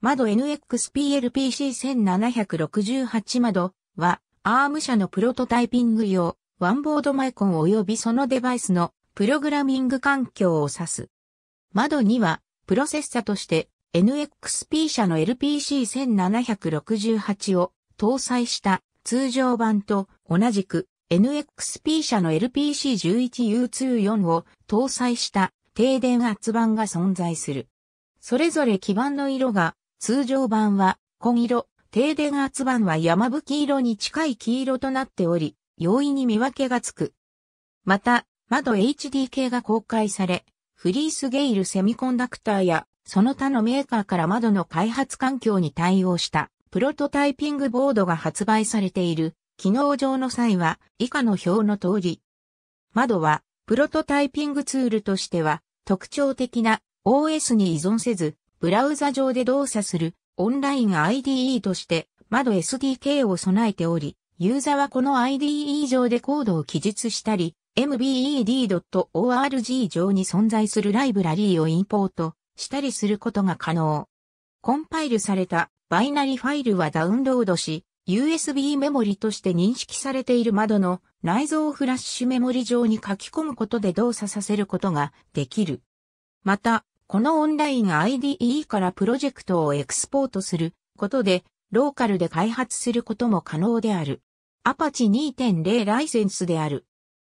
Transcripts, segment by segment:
窓 NXPLPC1768 窓は、アーム社のプロトタイピング用、ワンボードマイコン及びそのデバイスのプログラミング環境を指す。窓には、プロセッサとして NXP 社の LPC1768 を搭載した通常版と同じく NXP 社の LPC11U24 を搭載した低電圧版が存在する。それぞれ基板の色が通常版は紺色、低電圧版は山吹色に近い黄色となっており、容易に見分けがつく。また、窓 HDK が公開され、フリースゲイルセミコンダクターやその他のメーカーから窓の開発環境に対応したプロトタイピングボードが発売されている機能上の際は以下の表の通り。窓はプロトタイピングツールとしては特徴的な OS に依存せずブラウザ上で動作するオンライン IDE として窓 SDK を備えており、ユーザーはこの IDE 上でコードを記述したり、mbed.org 上に存在するライブラリーをインポートしたりすることが可能。コンパイルされたバイナリファイルはダウンロードし、USB メモリとして認識されている窓の内蔵フラッシュメモリ上に書き込むことで動作させることができる。また、このオンライン IDE からプロジェクトをエクスポートすることで、ローカルで開発することも可能である。アパチ2.0ライセンスである。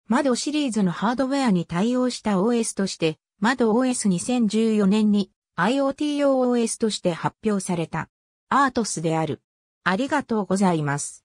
窓シリーズのハードウェアに対応した OS として、窓 OS2014 年に IoT 用 OS として発表された。アートスである。ありがとうございます。